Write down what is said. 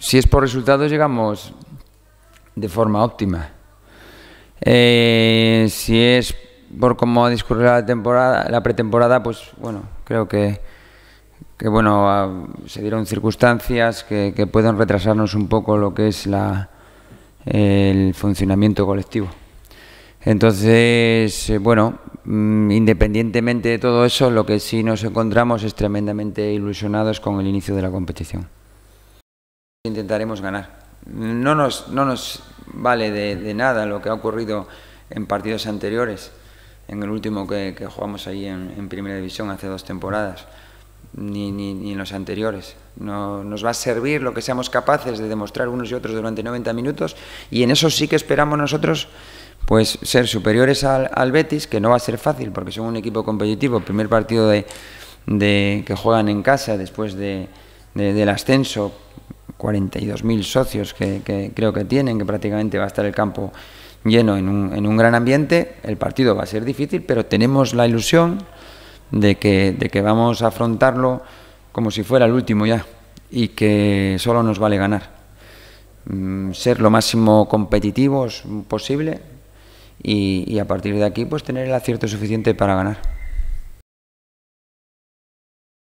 si es por resultados, llegamos de forma óptima. Eh, si es por cómo ha discurrido la temporada, la pretemporada, pues bueno, creo que, que bueno, ah, se dieron circunstancias que, que pueden retrasarnos un poco lo que es la, el funcionamiento colectivo. Entonces, eh, bueno, mm, independientemente de todo eso, lo que sí nos encontramos es tremendamente ilusionados con el inicio de la competición. Intentaremos ganar. No nos, no nos vale de, nada lo que ha ocurrido en partidos anteriores, en el último que, jugamos ahí en, Primera División hace dos temporadas, ni, en los anteriores. No, nos va a servir lo que seamos capaces de demostrar unos y otros durante 90 minutos y en eso sí que esperamos nosotros pues ser superiores al, Betis, que no va a ser fácil porque son un equipo competitivo, primer partido de, que juegan en casa después de, del ascenso 42.000 socios que, creo que tienen, que prácticamente va a estar el campo lleno en un, en un gran ambiente. El partido va a ser difícil, pero tenemos la ilusión de que, de que vamos a afrontarlo como si fuera el último ya y que solo nos vale ganar. Mm, ser lo máximo competitivos posible y, y a partir de aquí pues tener el acierto suficiente para ganar.